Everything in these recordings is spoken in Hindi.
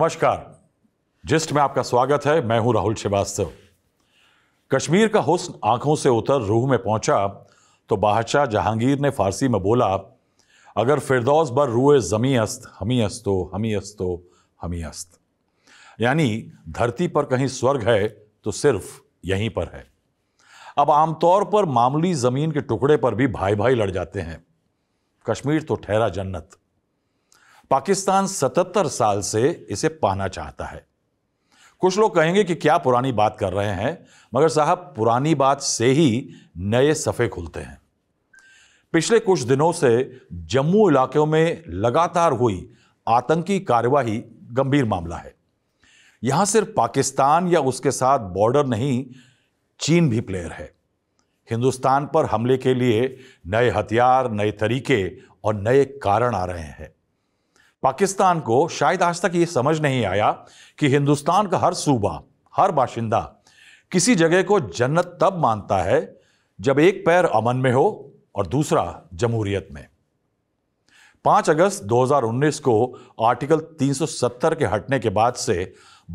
नमस्कार जिस्ट में आपका स्वागत है मैं हूं राहुल श्रीवास्तव कश्मीर का हुस्न आंखों से उतर रूह में पहुंचा तो बादशाह जहांगीर ने फारसी में बोला अगर फिरदौस बर रूए जमी अस्त हमी अस्तो हमी अस्तो हमी अस्त यानी धरती पर कहीं स्वर्ग है तो सिर्फ यहीं पर है अब आमतौर पर मामूली ज़मीन के टुकड़े पर भी भाई भाई लड़ जाते हैं कश्मीर तो ठहरा जन्नत पाकिस्तान 77 साल से इसे पाना चाहता है कुछ लोग कहेंगे कि क्या पुरानी बात कर रहे हैं मगर साहब पुरानी बात से ही नए सफ़े खुलते हैं पिछले कुछ दिनों से जम्मू इलाकों में लगातार हुई आतंकी कार्यवाही गंभीर मामला है यहाँ सिर्फ पाकिस्तान या उसके साथ बॉर्डर नहीं चीन भी प्लेयर है हिंदुस्तान पर हमले के लिए नए हथियार नए तरीके और नए कारण आ रहे हैं पाकिस्तान को शायद आज तक ये समझ नहीं आया कि हिंदुस्तान का हर सूबा हर बाशिंदा किसी जगह को जन्नत तब मानता है जब एक पैर अमन में हो और दूसरा जमहूरियत में 5 अगस्त 2019 को आर्टिकल 370 के हटने के बाद से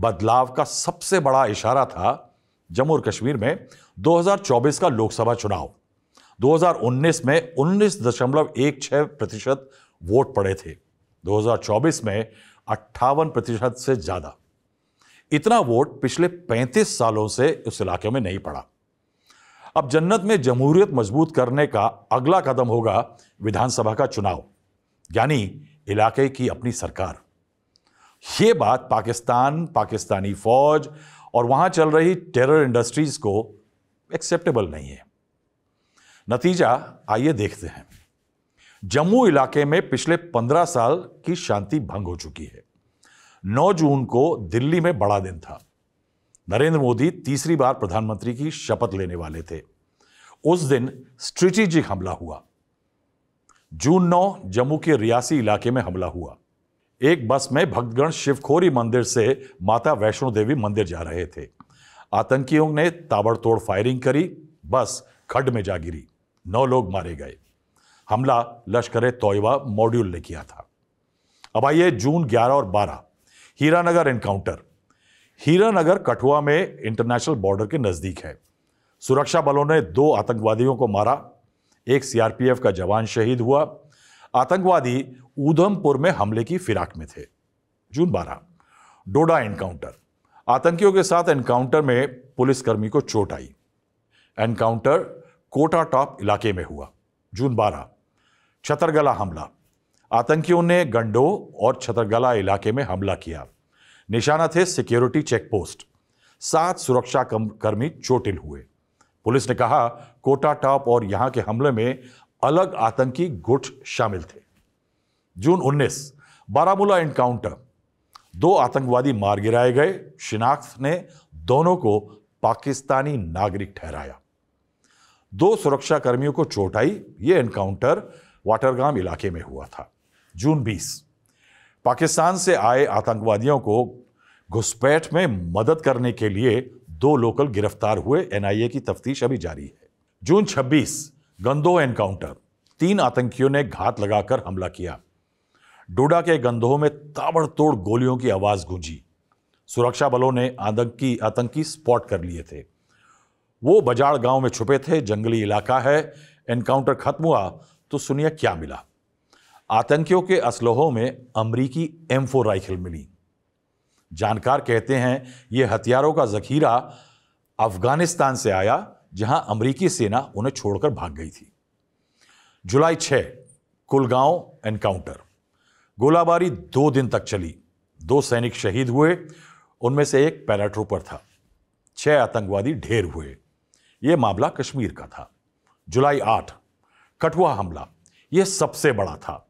बदलाव का सबसे बड़ा इशारा था जम्मू और कश्मीर में 2024 का लोकसभा चुनाव 2019 में 19.16 प्रतिशत वोट पड़े थे 2024 में अट्ठावन प्रतिशत से ज़्यादा इतना वोट पिछले 35 सालों से उस इलाके में नहीं पड़ा अब जन्नत में जमहूरियत मजबूत करने का अगला कदम होगा विधानसभा का चुनाव यानी इलाके की अपनी सरकार ये बात पाकिस्तान पाकिस्तानी फौज और वहां चल रही टेरर इंडस्ट्रीज़ को एक्सेप्टेबल नहीं है नतीजा आइए देखते हैं जम्मू इलाके में पिछले पंद्रह साल की शांति भंग हो चुकी है नौ जून को दिल्ली में बड़ा दिन था नरेंद्र मोदी तीसरी बार प्रधानमंत्री की शपथ लेने वाले थे उस दिन स्ट्रेटेजिक हमला हुआ जून नौ जम्मू के रियासी इलाके में हमला हुआ एक बस में भक्तगण शिवखोरी मंदिर से माता वैष्णो देवी मंदिर जा रहे थे आतंकियों ने ताबड़तोड़ फायरिंग करी बस खड्ड में जा गिरी नौ लोग मारे गए हमला लश्कर तोयबा मॉड्यूल ने किया था अब आइए जून 11 और 12 हीरानगर एनकाउंटर हीरानगर कठुआ में इंटरनेशनल बॉर्डर के नज़दीक है सुरक्षा बलों ने दो आतंकवादियों को मारा एक सीआरपीएफ का जवान शहीद हुआ आतंकवादी ऊधमपुर में हमले की फिराक में थे जून 12 डोडा एनकाउंटर आतंकियों के साथ एनकाउंटर में पुलिसकर्मी को चोट आई एनकाउंटर कोटा टॉप इलाके में हुआ जून बारह छतरगला हमला आतंकियों ने गंडो और छतरगला इलाके में हमला किया निशाना थे सिक्योरिटी चेक पोस्ट सात सुरक्षा कर्मी चोटिल हुए पुलिस ने कहा कोटा टॉप और यहां के हमले में अलग आतंकी गुट शामिल थे जून 19 बारामूला एनकाउंटर दो आतंकवादी मार गिराए गए शिनाख्त ने दोनों को पाकिस्तानी नागरिक ठहराया दो सुरक्षा कर्मियों को चोट आई ये एनकाउंटर वाटरगाम इलाके में हुआ था जून 20 पाकिस्तान से आए आतंकवादियों को घुसपैठ में मदद करने के लिए दो लोकल गिरफ्तार हुए एनआईए की तफ्तीश अभी जारी है जून 26 गंदो एनकाउंटर तीन आतंकियों ने घात लगाकर हमला किया डोडा के गंदोह में ताबड़तोड़ गोलियों की आवाज़ गूंजी सुरक्षा बलों ने आतंकी आतंकी स्पॉट कर लिए थे वो बजाड़ गांव में छुपे थे जंगली इलाका है एनकाउंटर खत्म हुआ तो सुनिए क्या मिला आतंकियों के असलहों में अमरीकी एम फोर राइफल मिली जानकार कहते हैं ये हथियारों का जखीरा अफगानिस्तान से आया जहां अमरीकी सेना उन्हें छोड़कर भाग गई थी जुलाई 6 कुलगांव एनकाउंटर गोलाबारी दो दिन तक चली दो सैनिक शहीद हुए उनमें से एक पैराट्रोपर था छह आतंकवादी ढेर हुए यह मामला कश्मीर का था जुलाई आठ कठुआ हमला ये सबसे बड़ा था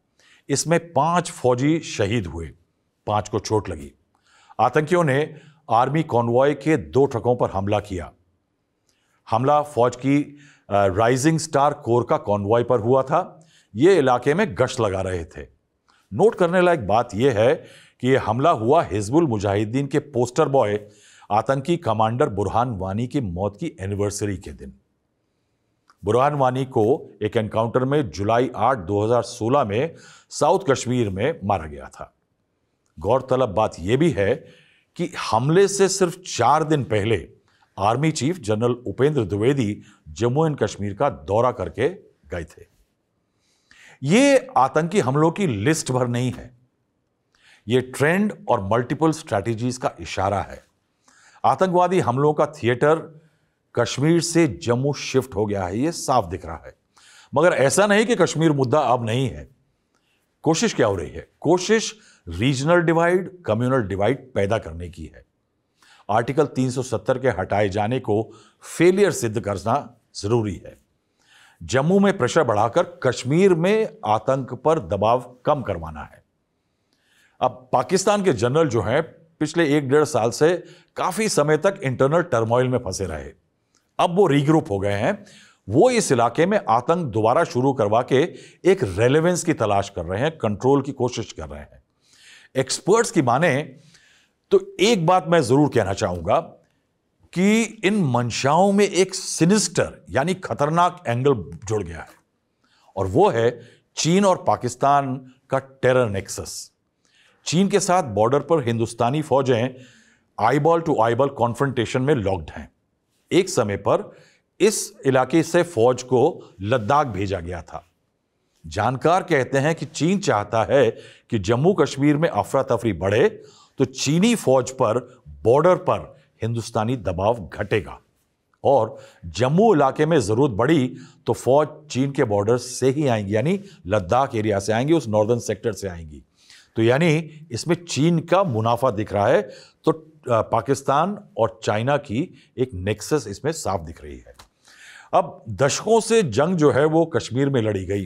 इसमें पांच फौजी शहीद हुए पांच को चोट लगी आतंकियों ने आर्मी कॉन्वॉय के दो ट्रकों पर हमला किया हमला फौज की राइजिंग स्टार कोर का कॉन्वॉय पर हुआ था ये इलाके में गश्त लगा रहे थे नोट करने लायक बात यह है कि यह हमला हुआ हिजबुल मुजाहिदीन के पोस्टर बॉय आतंकी कमांडर बुरहान वानी की मौत की एनिवर्सरी के दिन बुरहान वानी को एक एनकाउंटर में जुलाई 8 2016 में साउथ कश्मीर में मारा गया था गौरतलब बात यह भी है कि हमले से सिर्फ चार दिन पहले army chief general Upendra Dwivedi Jammu and Kashmir का दौरा करके गए थे ये आतंकी हमलों की लिस्ट भर नहीं है ये ट्रेंड और मल्टीपल स्ट्रैटेजीज का इशारा है आतंकवादी हमलों का थिएटर कश्मीर से जम्मू शिफ्ट हो गया है ये साफ दिख रहा है मगर ऐसा नहीं कि कश्मीर मुद्दा अब नहीं है कोशिश क्या हो रही है कोशिश रीजनल डिवाइड कम्युनल डिवाइड पैदा करने की है आर्टिकल 370 के हटाए जाने को फेलियर सिद्ध करना जरूरी है जम्मू में प्रेशर बढ़ाकर कश्मीर में आतंक पर दबाव कम करवाना है अब पाकिस्तान के जनरल जो हैं पिछले एक डेढ़ साल से काफी समय तक इंटरनल टर्मोइल में फंसे रहे अब वो रीग्रुप हो गए हैं वो इस इलाके में आतंक दोबारा शुरू करवा के एक रेलेवेंस की तलाश कर रहे हैं कंट्रोल की कोशिश कर रहे हैं एक्सपर्ट्स की माने तो एक बात मैं ज़रूर कहना चाहूंगा कि इन मंशाओं में एक सिनिस्टर यानी खतरनाक एंगल जुड़ गया है और वो है चीन और पाकिस्तान का टेरर नेक्सस चीन के साथ बॉर्डर पर हिंदुस्तानी फौजें आईबॉल टू आईबॉल कॉन्फ्रेंटेशन में लॉक्ड हैं एक समय पर इस इलाके से फौज को लद्दाख भेजा गया था जानकार कहते हैं कि चीन चाहता है कि जम्मू कश्मीर में अफरा तफरी बढ़े तो चीनी फौज पर बॉर्डर पर हिंदुस्तानी दबाव घटेगा और जम्मू इलाके में ज़रूरत बढ़ी तो फौज चीन के बॉर्डर से ही आएंगी यानी लद्दाख एरिया से आएंगी उस नॉर्दर्न सेक्टर से आएंगी तो यानी इसमें चीन का मुनाफा दिख रहा है तो पाकिस्तान और चाइना की एक नेक्सस इसमें साफ दिख रही है अब दशकों से जंग जो है वो कश्मीर में लड़ी गई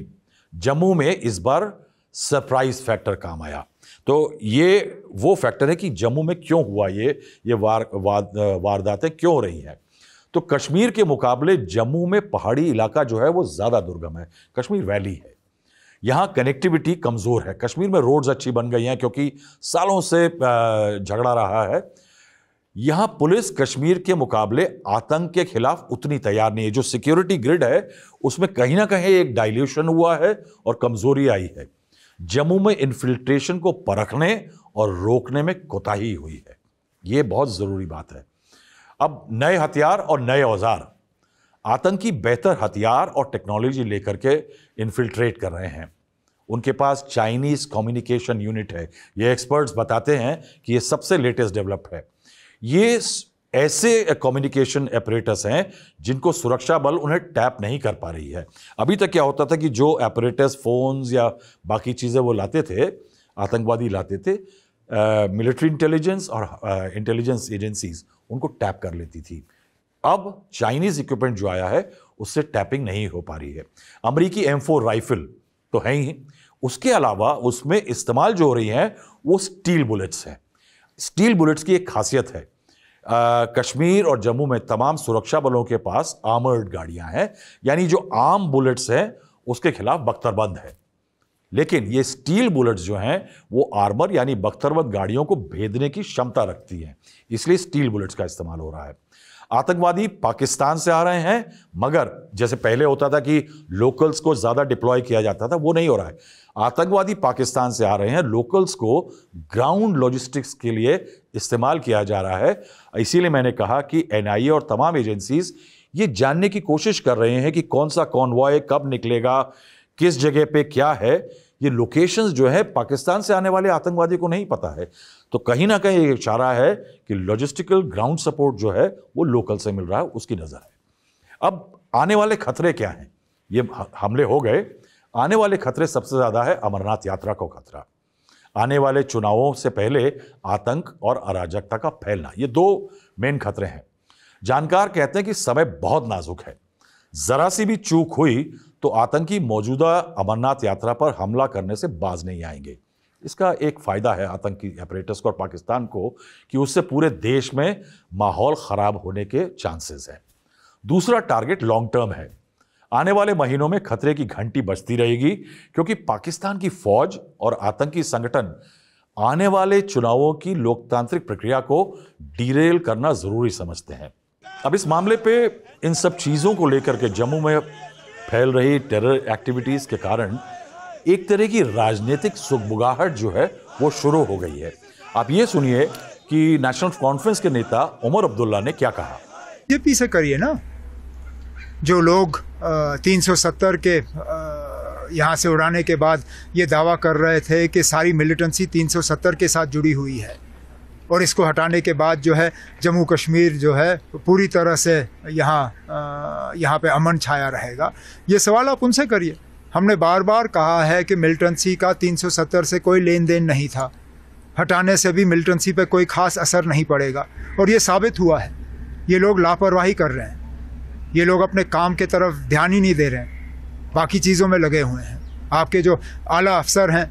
जम्मू में इस बार सरप्राइज फैक्टर काम आया तो ये वो फैक्टर है कि जम्मू में क्यों हुआ ये ये वार वारदातें क्यों हो रही हैं तो कश्मीर के मुकाबले जम्मू में पहाड़ी इलाका जो है वो ज़्यादा दुर्गम है कश्मीर वैली है यहाँ कनेक्टिविटी कमज़ोर है कश्मीर में रोड्स अच्छी बन गई हैं क्योंकि सालों से झगड़ा रहा है यहाँ पुलिस कश्मीर के मुकाबले आतंक के खिलाफ उतनी तैयार नहीं है जो सिक्योरिटी ग्रिड है उसमें कहीं ना कहीं एक डाइल्यूशन हुआ है और कमज़ोरी आई है जम्मू में इन्फिल्ट्रेशन को परखने और रोकने में कोताही हुई है ये बहुत ज़रूरी बात है अब नए हथियार और नए औजार आतंकी बेहतर हथियार और टेक्नोलॉजी लेकर के इन्फिल्ट्रेट कर रहे हैं उनके पास चाइनीज़ कम्युनिकेशन यूनिट है ये एक्सपर्ट्स बताते हैं कि ये सबसे लेटेस्ट डेवलप है ये ऐसे कम्युनिकेशन ऑपरेटर्स हैं जिनको सुरक्षा बल उन्हें टैप नहीं कर पा रही है अभी तक क्या होता था कि जो ऑपरेटर्स फ़ोन्स या बाकी चीज़ें वो लाते थे आतंकवादी लाते थे मिलिट्री इंटेलिजेंस और इंटेलिजेंस एजेंसीज उनको टैप कर लेती थी अब चाइनीज इक्विपमेंट जो आया है उससे टैपिंग नहीं हो पा रही है अमरीकी एम राइफल तो है ही उसके अलावा उसमें इस्तेमाल जो हो रही हैं वो स्टील बुलेट्स हैं स्टील बुलेट्स की एक खासियत है आ, कश्मीर और जम्मू में तमाम सुरक्षा बलों के पास आर्मर्ड गाड़ियां हैं यानी जो आर्म बुलेट्स हैं उसके खिलाफ बख्तरबंद है लेकिन ये स्टील बुलेट्स जो हैं वो आर्मर यानी बख्तरबंद गाड़ियों को भेदने की क्षमता रखती हैं इसलिए स्टील बुलेट्स का इस्तेमाल हो रहा है आतंकवादी पाकिस्तान से आ रहे हैं मगर जैसे पहले होता था कि लोकल्स को ज़्यादा डिप्लॉय किया जाता था वो नहीं हो रहा है आतंकवादी पाकिस्तान से आ रहे हैं लोकल्स को ग्राउंड लॉजिस्टिक्स के लिए इस्तेमाल किया जा रहा है इसीलिए मैंने कहा कि एन और तमाम एजेंसीज़ ये जानने की कोशिश कर रहे हैं कि कौन सा कॉन्वॉय कब निकलेगा किस जगह पे क्या है ये लोकेशंस जो है पाकिस्तान से आने वाले आतंकवादी को नहीं पता है तो कहीं ना कहीं इशारा है कि लॉजिस्टिकल ग्राउंड सपोर्ट जो है वो लोकल से मिल रहा है उसकी नज़र है अब आने वाले खतरे क्या हैं ये हमले हो गए आने वाले खतरे सबसे ज़्यादा है अमरनाथ यात्रा का खतरा आने वाले चुनावों से पहले आतंक और अराजकता का फैलना ये दो मेन खतरे हैं जानकार कहते हैं कि समय बहुत नाजुक है जरा सी भी चूक हुई तो आतंकी मौजूदा अमरनाथ यात्रा पर हमला करने से बाज नहीं आएंगे इसका एक फ़ायदा है आतंकी ऑपरेटर्स को और पाकिस्तान को कि उससे पूरे देश में माहौल ख़राब होने के चांसेस हैं दूसरा टारगेट लॉन्ग टर्म है आने वाले महीनों में खतरे की घंटी बजती रहेगी क्योंकि पाकिस्तान की फौज और आतंकी संगठन आने वाले चुनावों की लोकतांत्रिक प्रक्रिया को डीरेल करना ज़रूरी समझते हैं अब इस मामले पे इन सब चीज़ों को लेकर के जम्मू में फैल रही टेरर एक्टिविटीज़ के कारण एक तरह की राजनीतिक सुखबुगाहट जो है वो शुरू हो गई है आप ये सुनिए कि नेशनल कॉन्फ्रेंस के नेता उमर अब्दुल्ला ने क्या कहा बीजेपी से करिए ना जो लोग तीन सौ सत्तर के यहाँ से उड़ाने के बाद ये दावा कर रहे थे कि सारी मिलिटेंसी 370 के साथ जुड़ी हुई है और इसको हटाने के बाद जो है जम्मू कश्मीर जो है पूरी तरह से यहाँ यहाँ पे अमन छाया रहेगा ये सवाल आप उनसे करिए हमने बार बार कहा है कि मिल्टनसी का 370 से कोई लेन देन नहीं था हटाने से भी मिल्टनसी पर कोई खास असर नहीं पड़ेगा और ये साबित हुआ है ये लोग लापरवाही कर रहे हैं ये लोग अपने काम के तरफ ध्यान ही नहीं दे रहे हैं बाकी चीज़ों में लगे हुए हैं आपके जो आला अफसर हैं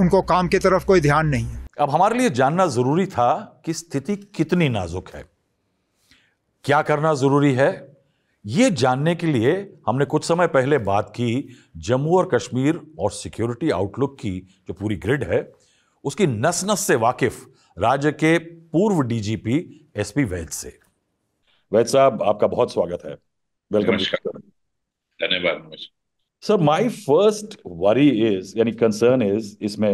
उनको काम के तरफ कोई ध्यान नहीं है अब हमारे लिए जानना ज़रूरी था कि स्थिति कितनी नाजुक है क्या करना ज़रूरी है ये जानने के लिए हमने कुछ समय पहले बात की जम्मू और कश्मीर और सिक्योरिटी आउटलुक की जो पूरी ग्रिड है उसकी नस नस से वाकिफ राज्य के पूर्व डीजीपी एसपी वैद से वैद साहब आपका बहुत स्वागत है वेलकम धन्यवाद sir my first worry is यानी कंसर्न इज इसमें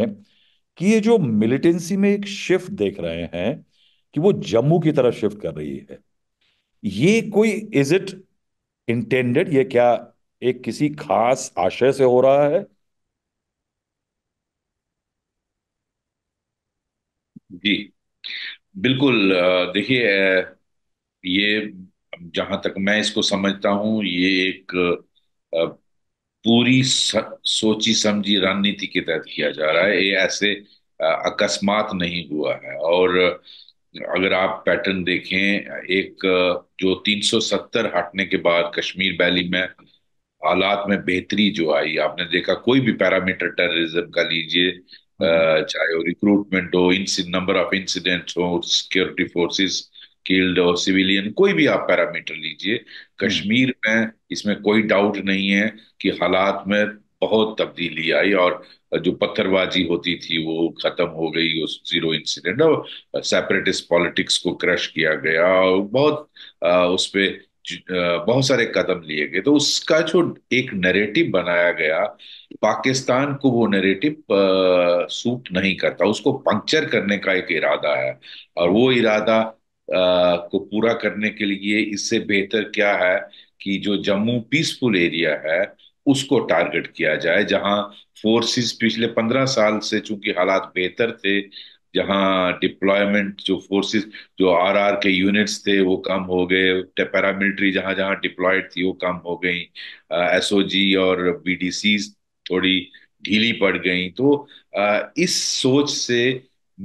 कि ये जो मिलिटेंसी में एक शिफ्ट देख रहे हैं कि वो जम्मू की तरफ शिफ्ट कर रही है ये कोई इज इट इंटेंडेड ये क्या एक किसी खास आशय से हो रहा है जी बिल्कुल देखिए ये जहां तक मैं इसको समझता हूं ये एक पूरी सोची समझी रणनीति के तहत किया जा रहा है ये ऐसे अकस्मात नहीं हुआ है और अगर आप पैटर्न देखें एक जो 370 हटने के बाद कश्मीर वैली में हालात में बेहतरी जो आई आपने देखा कोई भी पैरामीटर टेररिज्म का लीजिए हम्म। चाहे वो रिक्रूटमेंट हो नंबर ऑफ इंसिडेंट हो सिक्योरिटी फोर्सेस किल्ड और सिविलियन कोई भी आप पैरामीटर लीजिए हम्म। कश्मीर में इसमें कोई डाउट नहीं है कि हालात में बहुत तब्दीली आई और जो पत्थरबाजी होती थी वो खत्म हो गई उस जीरो इंसिडेंट और सेपरेटिस्ट पॉलिटिक्स को क्रश किया गया और बहुत उस पर बहुत सारे कदम लिए गए तो उसका जो एक नरेटिव बनाया गया पाकिस्तान को वो नरेटिव सूट नहीं करता उसको पंक्चर करने का एक इरादा है और वो इरादा आ, को पूरा करने के लिए इससे बेहतर क्या है कि जो जम्मू पीसफुल एरिया है उसको टारगेट किया जाए जहां फोर्सेस पिछले पंद्रह साल से चूंकि हालात बेहतर थे जहां डिप्लॉयमेंट जो फोर्सेस जो आरआर के यूनिट्स थे वो कम हो गए पैरामिलिट्री जहां जहां डिप्लॉयड थी वो कम हो गई एसओजी और बीडीसी थोड़ी ढीली पड़ गई तो आ, इस सोच से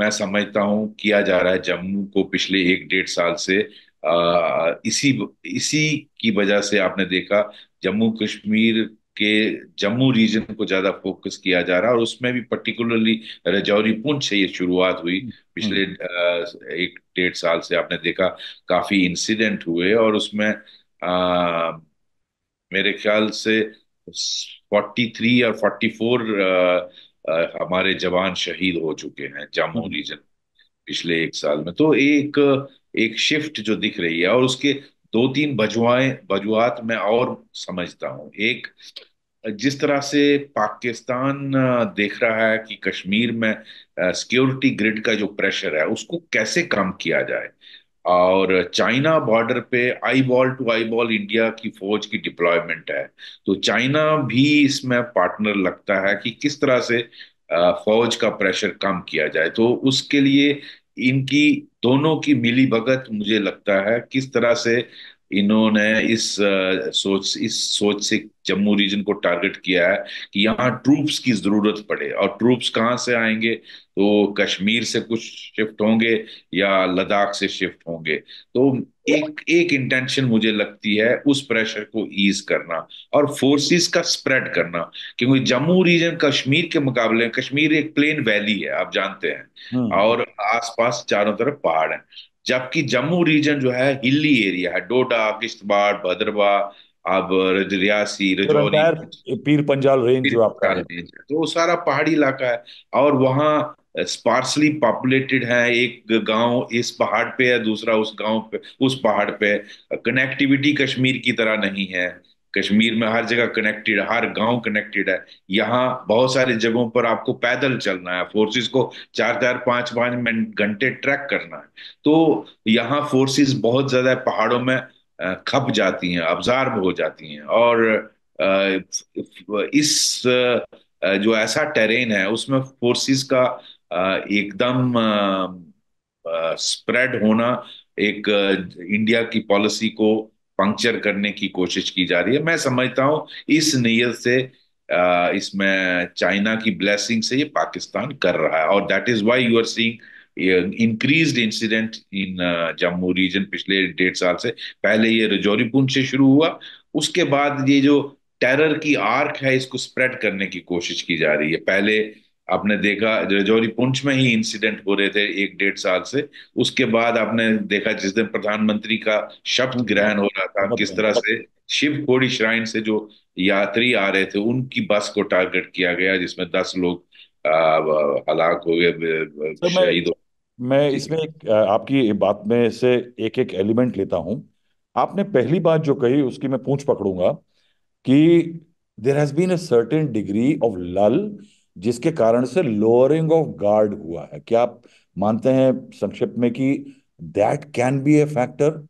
मैं समझता हूं किया जा रहा है जम्मू को पिछले एक डेढ़ साल से आ, इसी इसी की वजह से आपने देखा जम्मू कश्मीर के जम्मू रीजन को ज्यादा फोकस किया जा रहा है और उसमें भी पर्टिकुलरली रजौरी पुंछ से ये शुरुआत हुई हम्म। पिछले एक डेढ़ साल से आपने देखा काफी इंसिडेंट हुए और उसमें आ, मेरे ख्याल से 43 और 44 आ, आ, हमारे जवान शहीद हो चुके हैं जम्मू रीजन हम्म। पिछले एक साल में तो एक एक शिफ्ट जो दिख रही है और उसके दो तीन बजुआ बजुआत मैं और समझता हूँ एक जिस तरह से पाकिस्तान देख रहा है कि कश्मीर में सिक्योरिटी ग्रिड का जो प्रेशर है उसको कैसे कम किया जाए और चाइना बॉर्डर पे eyeball to eyeball India की फौज की डिप्लॉयमेंट है तो चाइना भी इसमें पार्टनर लगता है कि किस तरह से फौज का प्रेशर कम किया जाए तो उसके लिए इनकी दोनों की मिली भगत मुझे लगता है किस तरह से इन्होंने इस सोच इस सोच से जम्मू रीजन को टारगेट किया है कि यहाँ ट्रूप्स की जरूरत पड़े और ट्रूप्स कहाँ से आएंगे तो कश्मीर से कुछ शिफ्ट होंगे या लद्दाख से शिफ्ट होंगे तो एक एक इंटेंशन मुझे लगती है उस प्रेशर को ईज करना और फोर्सेस का स्प्रेड करना क्योंकि जम्मू रीजन कश्मीर के मुकाबले कश्मीर एक प्लेन वैली है आप जानते हैं हम्म। और आसपास चारों तरफ पहाड़ है जबकि जम्मू रीजन जो है हिली एरिया है डोडा किश्तवाड़ भद्रवा अब रियासी रजौरी पीर पंजाल रेंज पीर जो आपका है तो सारा पहाड़ी इलाका है और वहाँ स्पार्सली पॉपुलेटेड है एक गांव इस पहाड़ पे है दूसरा उस गांव पे उस पहाड़ पे कनेक्टिविटी कश्मीर की तरह नहीं है कश्मीर में हर जगह कनेक्टेड हर गांव कनेक्टेड है यहाँ बहुत सारी जगहों पर आपको पैदल चलना है फोर्सेस को चार चार पांच पांच घंटे ट्रैक करना है तो यहाँ फोर्सेस बहुत ज्यादा पहाड़ों में खप जाती हैं अब्जार्व हो जाती हैं और इस जो ऐसा टेरेन है उसमें फोर्सेस का एकदम स्प्रेड होना एक इंडिया की पॉलिसी को पंक्चर करने की कोशिश की जा रही है मैं समझता हूं इस नीयत से इसमें चाइना की ब्लेसिंग से ये पाकिस्तान कर रहा है और that is why you are seeing increase incident in Jammu region पिछले डेढ़ साल से पहले ये रजौरी पुंछ से शुरू हुआ उसके बाद ये जो टेरर की आर्क है इसको स्प्रेड करने की कोशिश की जा रही है पहले आपने देखा रजौरी पुंछ में ही इंसिडेंट हो रहे थे एक डेढ़ साल से उसके बाद आपने देखा जिस दिन प्रधानमंत्री का शपथ ग्रहण हो रहा था किस तरह से शिव कोड़ी श्राइन से जो यात्री आ रहे थे उनकी बस को टारगेट किया गया जिसमें दस लोग हलाक हो गए शहीद हो मैं इसमें एक आपकी बात में से एक एक एलिमेंट लेता हूं आपने पहली बात जो कही उसकी मैं पूछ पकड़ूंगा कि there has been a certain degree of lull जिसके कारण से लोअरिंग ऑफ गार्ड हुआ है क्या आप मानते हैं संक्षिप्त में कि that can be a factor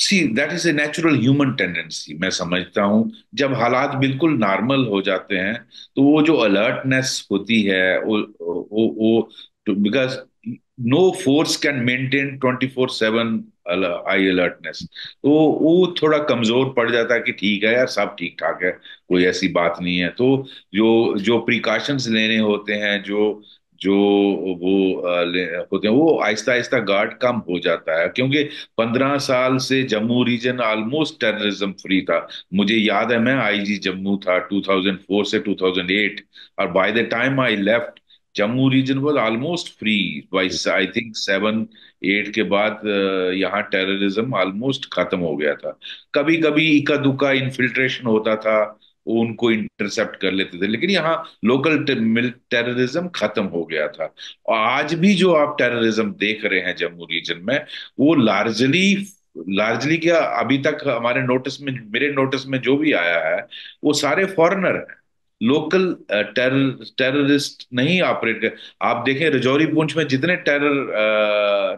see that is a natural human tendency मैं समझता हूँ जब हालात बिल्कुल नॉर्मल हो जाते हैं तो वो जो अलर्टनेस होती है वो वो वो because no force can maintain twenty four seven high alertness तो वो थोड़ा कमजोर पड़ जाता है कि ठीक है यार सब ठीक ठाक है कोई ऐसी बात नहीं है तो जो जो प्रिकॉशंस लेने होते हैं जो जो वो होते हैं वो आहिस्ता आहिस्ता गार्ड कम हो जाता है क्योंकि पंद्रह साल से Jammu region almost terrorism free था मुझे याद है मैं आईजी जम्मू था 2004 से 2008 और by the time I left Jammu region was almost free by I think seven eight के बाद uh, यहाँ टेररिज्म ऑलमोस्ट खत्म हो गया था कभी कभी इक्का दुक्का इन्फिल्ट्रेशन होता था वो उनको इंटरसेप्ट कर लेते थे लेकिन यहाँ लोकल टेररिज्म खत्म हो गया था और आज भी जो आप टेररिज्म देख रहे हैं जम्मू रीजन में वो लार्जली लार्जली क्या अभी तक हमारे नोटिस में मेरे नोटिस में जो भी आया है वो सारे फॉरनर हैं लोकल टेररिस्ट नहीं ऑपरेट कर आप देखें रजौरी पुंछ में जितने टेरर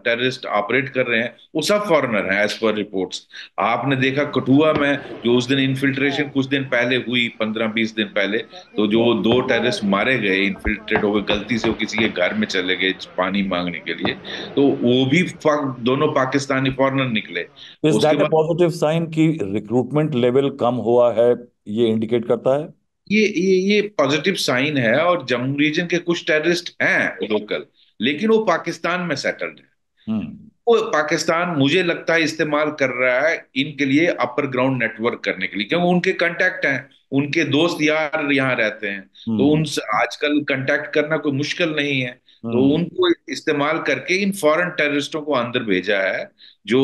टेररिस्ट ऑपरेट कर रहे हैं वो सब फॉरेनर हैं एज पर रिपोर्ट्स आपने देखा कठुआ में जो उस दिन इन्फिल्ट्रेशन हाँ। कुछ दिन पहले हुई पंद्रह बीस दिन पहले तो जो हाँ। दो टेररिस्ट मारे गए इन्फिल्ट्रेट हो गए गलती से वो किसी के घर में चले गए पानी मांगने के लिए तो वो भी दोनों पाकिस्तानी फॉरनर निकले पॉजिटिव साइन की रिक्रूटमेंट लेवल कम हुआ है ये इंडिकेट करता है ये ये ये पॉजिटिव साइन है और जम्मू रीजन के कुछ टेररिस्ट हैं लोकल लेकिन वो पाकिस्तान में सेटल्ड है हम्म। वो पाकिस्तान मुझे लगता है इस्तेमाल कर रहा है इनके लिए अपर ग्राउंड नेटवर्क करने के लिए क्योंकि उनके कंटेक्ट हैं उनके दोस्त यार यहाँ रहते हैं हम्म। तो उनसे आजकल कंटेक्ट करना कोई मुश्किल नहीं है तो हम्म। उनको इस्तेमाल करके इन फॉरेन टेररिस्टों को अंदर भेजा है जो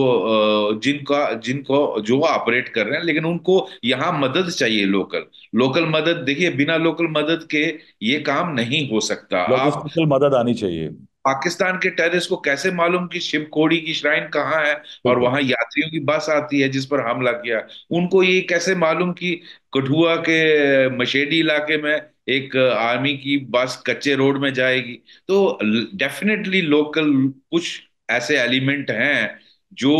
जिनका जिनको जो ऑपरेट कर रहे हैं लेकिन उनको यहाँ मदद चाहिए लोकल लोकल मदद देखिए बिना लोकल मदद के ये काम नहीं हो सकता आप मदद आनी चाहिए पाकिस्तान के टेररिस्ट को कैसे मालूम कि शिवकोड़ी की श्राइन कहाँ है और वहां यात्रियों की बस आती है जिस पर हमला किया उनको ये कैसे मालूम कि कठुआ के मशेडी इलाके में एक आर्मी की बस कच्चे रोड में जाएगी तो डेफिनेटली लोकल कुछ ऐसे एलिमेंट हैं जो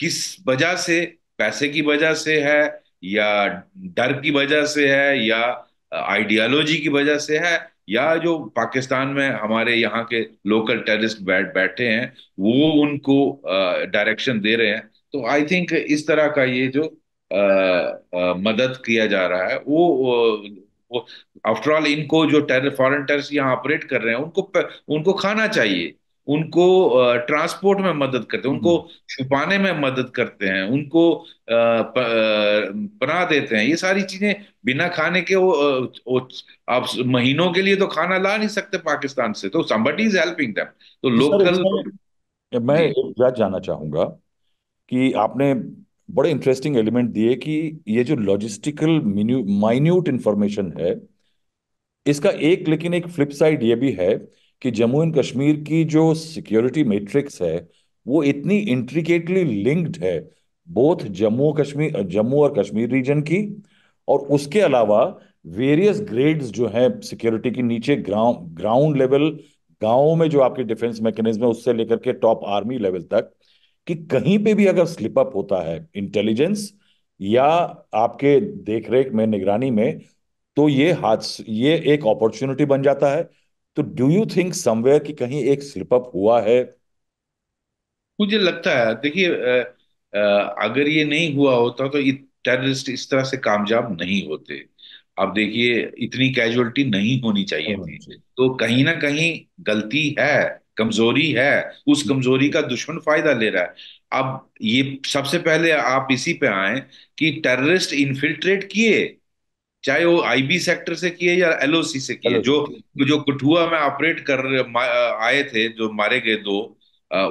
किस वजह से पैसे की वजह से है या डर की वजह से है या आइडियोलॉजी की वजह से है या जो पाकिस्तान में हमारे यहाँ के लोकल टेररिस्ट बैठ बैठे हैं वो उनको डायरेक्शन दे रहे हैं तो आई थिंक इस तरह का ये जो आ, आ, मदद किया जा रहा है वो आफ्टरऑल इनको जो टेर फॉरन टेरर्स यहाँ ऑपरेट कर रहे हैं उनको उनको खाना चाहिए उनको ट्रांसपोर्ट में मदद करते हैं उनको हम्म। छुपाने में मदद करते हैं उनको बना देते हैं ये सारी चीजें बिना खाने के वो, वो आप महीनों के लिए तो खाना ला नहीं सकते पाकिस्तान से तो समबडी इज हेल्पिंग दैम तो लोकल मैं एक बात जानना चाहूंगा कि आपने बड़े इंटरेस्टिंग एलिमेंट दिए कि ये जो लॉजिस्टिकल माइन्यूट इंफॉर्मेशन है इसका एक लेकिन एक फ्लिप साइड ये भी है कि जम्मू एंड कश्मीर की जो सिक्योरिटी मैट्रिक्स है वो इतनी इंट्रिकेटली लिंक्ड है बोथ जम्मू कश्मीर जम्मू और कश्मीर रीजन की और उसके अलावा वेरियस ग्रेड्स जो हैं सिक्योरिटी के नीचे ग्राउंड ग्राउंड लेवल गाँव में जो आपके डिफेंस मैकेनिज्म है उससे लेकर के टॉप आर्मी लेवल तक कि कहीं पे भी अगर स्लिप अप होता है इंटेलिजेंस या आपके देख रेख में निगरानी में तो ये हाथ ये एक अपॉर्चुनिटी बन जाता है तो डू यू थिंक समवेयर कि कहीं एक स्लिप अप हुआ है मुझे लगता है देखिए अगर ये नहीं हुआ होता तो टेररिस्ट इस तरह से कामयाब नहीं होते आप देखिए इतनी कैजुअलिटी नहीं होनी चाहिए हाँ थी तो कहीं ना कहीं गलती है कमजोरी है उस हम्म। कमजोरी का दुश्मन फायदा ले रहा है अब ये सबसे पहले आप इसी पे आए कि टेररिस्ट इन्फिल्ट्रेट किए चाहे वो आईबी सेक्टर से किए या एलओसी से किए जो जो कठुआ में ऑपरेट कर आए थे जो मारे गए दो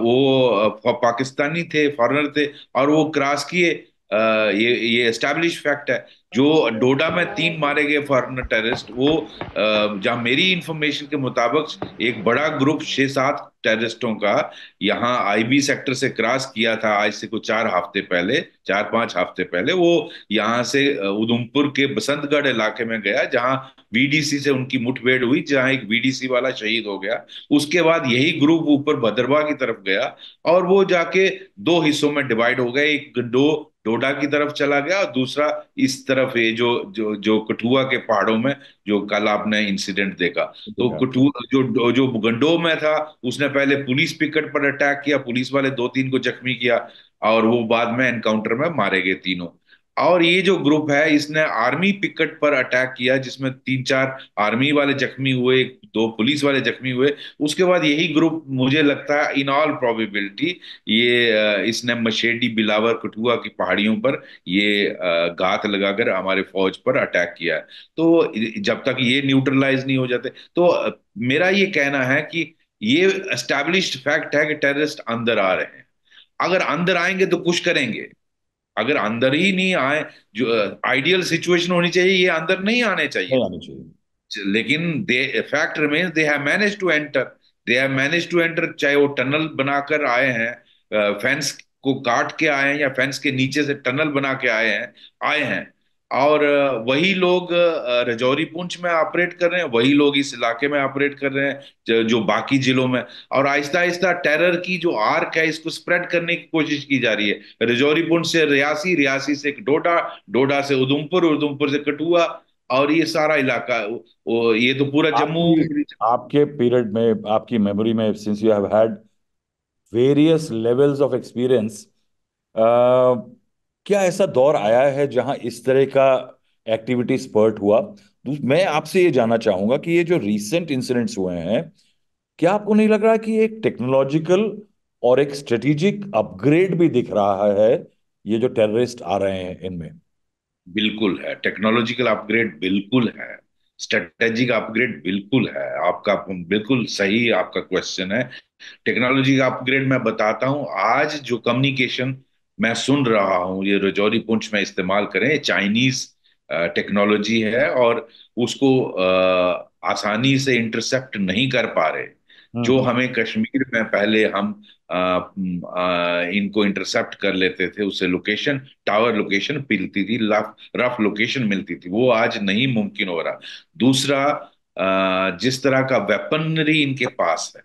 वो पाकिस्तानी थे फॉरनर थे और वो क्रॉस किए ये ये एस्टेब्लिश फैक्ट है जो डोडा में तीन मारे गए फॉरन टेररिस्ट वो जहाँ मेरी इंफॉर्मेशन के मुताबिक एक बड़ा ग्रुप छः सात टेररिस्टों का यहाँ आईबी सेक्टर से क्रॉस किया था आज से कुछ चार हफ्ते पहले चार पांच हफ्ते पहले वो यहाँ से उधमपुर के बसंतगढ़ इलाके में गया जहाँ वीडीसी से उनकी मुठभेड़ हुई जहाँ एक वीडीसी वाला शहीद हो गया उसके बाद यही ग्रुप ऊपर भद्रवा की तरफ गया और वो जाके दो हिस्सों में डिवाइड हो गए एक गंडो डोडा की तरफ चला गया और दूसरा इस तरफ ये जो जो जो कठुआ के पहाड़ों में जो कल आपने इंसिडेंट देखा तो कठुआ जो जो गंडो में था उसने पहले पुलिस पिकट पर अटैक किया पुलिस वाले दो तीन को जख्मी किया और वो बाद में एनकाउंटर में मारे गए तीनों और ये जो ग्रुप है इसने आर्मी पिकट पर अटैक किया जिसमें तीन चार आर्मी वाले जख्मी हुए दो पुलिस वाले जख्मी हुए उसके बाद यही ग्रुप मुझे लगता है इन ऑल प्रोबेबिलिटी ये इसने मशेडी बिलावर कठुआ की पहाड़ियों पर ये घात लगाकर हमारे फौज पर अटैक किया है तो जब तक ये न्यूट्रलाइज नहीं हो जाते तो मेरा ये कहना है कि ये अस्टेब्लिश फैक्ट है कि टेररिस्ट अंदर आ रहे हैं अगर अंदर आएंगे तो कुछ करेंगे अगर अंदर ही नहीं आए जो आइडियल सिचुएशन होनी चाहिए ये अंदर नहीं आने चाहिए आने चाहिए लेकिन the fact remains they have manage to enter they have manage to enter चाहे वो टनल बनाकर आए हैं फेंस को काट के आए हैं या फेंस के नीचे से टनल बना के आए हैं आए हैं और वही लोग रजौरी पुंछ में ऑपरेट कर रहे हैं वही लोग इस इलाके में ऑपरेट कर रहे हैं जो बाकी जिलों में और आहिस्ता आहिस्ता टेरर की जो आर्क है इसको स्प्रेड करने की कोशिश की जा रही है रजौरी पुंछ से रियासी रियासी से डोडा डोडा से उधमपुर उधमपुर से कठुआ और ये सारा इलाका वो, ये तो पूरा जम्मू आपके पीरियड में आपकी मेमोरी में since you have had various levels of experience क्या ऐसा दौर आया है जहां इस तरह का एक्टिविटी स्पर्ट हुआ मैं आपसे ये जानना चाहूंगा कि ये जो रीसेंट इंसिडेंट्स हुए हैं क्या आपको नहीं लग रहा कि एक टेक्नोलॉजिकल और एक स्ट्रेटेजिक अपग्रेड भी दिख रहा है ये जो टेररिस्ट आ रहे हैं इनमें बिल्कुल है टेक्नोलॉजिकल अपग्रेड बिल्कुल है स्ट्रेटेजिक अपग्रेड बिल्कुल है आपका बिल्कुल सही आपका क्वेश्चन है टेक्नोलॉजी का अपग्रेड मैं बताता हूँ आज जो कम्युनिकेशन मैं सुन रहा हूँ ये रजौरी पुंछ में इस्तेमाल करें चाइनीज टेक्नोलॉजी है और उसको आसानी से इंटरसेप्ट नहीं कर पा रहे हम्म, जो हम्म। हमें कश्मीर में पहले हम आ, आ, इनको इंटरसेप्ट कर लेते थे उससे लोकेशन टावर लोकेशन मिलती थी रफ लोकेशन मिलती थी वो आज नहीं मुमकिन हो रहा दूसरा आ, जिस तरह का वेपनरी इनके पास है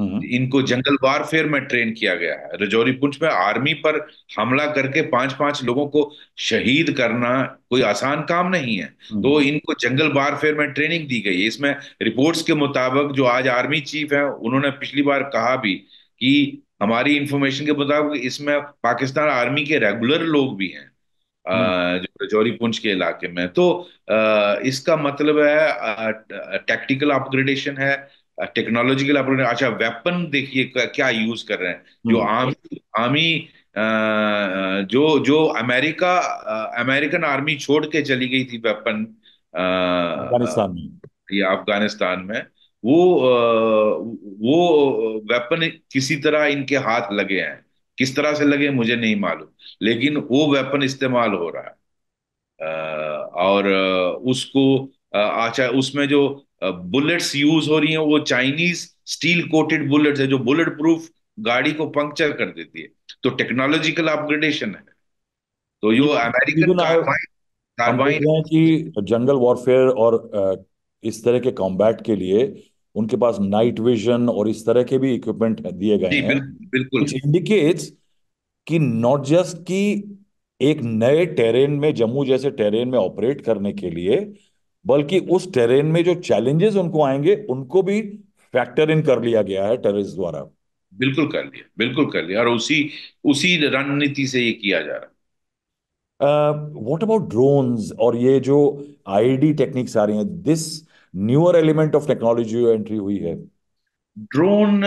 हम्म। इनको जंगल वारफेयर में ट्रेन किया गया है रजौरी पुंछ में आर्मी पर हमला करके पांच पांच लोगों को शहीद करना कोई आसान काम नहीं है हम्म। तो इनको जंगल वारफेयर में ट्रेनिंग दी गई है इसमें रिपोर्ट्स के मुताबिक जो आज आर्मी चीफ है उन्होंने पिछली बार कहा भी कि हमारी इंफॉर्मेशन के मुताबिक इसमें पाकिस्तान आर्मी के रेगुलर लोग भी हैं हम्म। जो रजौरी पुंछ के इलाके में तो इसका मतलब है टैक्टिकल अपग्रेडेशन है टेक्नोलॉजिकल uh, अपने अच्छा वेपन देखिए क्या यूज कर रहे हैं जो army hmm. Army uh, uh, जो जो अमेरिका अमेरिकन आर्मी छोड़ के चली गई थी वेपन अफगानिस्तान में या अफगानिस्तान में वो वो वेपन किसी तरह इनके हाथ लगे हैं किस तरह से लगे मुझे नहीं मालूम लेकिन वो वेपन इस्तेमाल हो रहा है और उसको अच्छा उसमें जो बुलेट्स यूज हो रही हैं वो चाइनीज स्टील कोटेड बुलेट्स है जो बुलेट प्रूफ गाड़ी को पंक्चर कर देती है तो टेक्नोलॉजिकल अपग्रेडेशन है तो यो अमेरिकन कि जंगल वॉरफेयर और इस तरह के कॉम्बैट के लिए उनके पास नाइट विजन और इस तरह के भी इक्विपमेंट दिए गए हैं बिल्कुल इंडिकेट्स कि नॉट जस्ट कि एक नए टेरेन में जम्मू जैसे टेरेन में ऑपरेट करने के लिए बल्कि उस टेरेन में जो चैलेंजेस उनको आएंगे उनको भी फैक्टर इन कर लिया गया है टेररिस्ट द्वारा बिल्कुल कर लिया बिल्कुल कर लिया और उसी उसी रणनीति से ये किया जा रहा है वॉट अबाउट ड्रोन्स और ये जो आईडी टेक्निक्स आ रही हैं this newer element of technology entry हुई है ड्रोन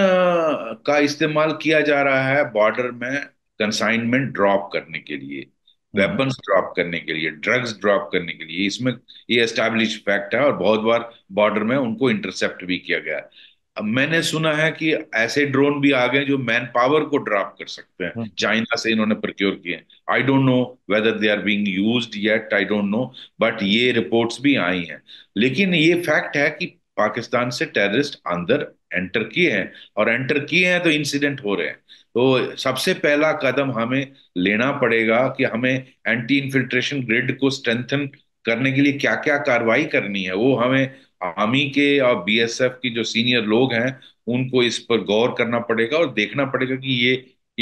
का इस्तेमाल किया जा रहा है बॉर्डर में कंसाइनमेंट ड्रॉप करने के लिए वेपन्स ड्रॉप करने के लिए ड्रग्स ड्रॉप करने के लिए इसमें ये एस्टैब्लिश फैक्ट है और बहुत बार बॉर्डर में उनको इंटरसेप्ट भी किया गया है अब मैंने सुना है कि ऐसे ड्रोन भी आ गए जो मैन पावर को ड्रॉप कर सकते हैं चाइना हम्म। से इन्होंने प्रक्योर किए हैं I don't know whether they are being used yet I don't know but ये रिपोर्ट्स भी आई हैं लेकिन ये फैक्ट है कि पाकिस्तान से टेररिस्ट अंदर एंटर किए हैं और एंटर किए हैं तो इंसिडेंट हो रहे हैं तो सबसे पहला कदम हमें लेना पड़ेगा कि हमें एंटी इन्फिल्ट्रेशन ग्रिड को स्ट्रेंथन करने के लिए क्या क्या कार्रवाई करनी है वो हमें आर्मी के और बीएसएफ की जो सीनियर लोग हैं उनको इस पर गौर करना पड़ेगा और देखना पड़ेगा कि ये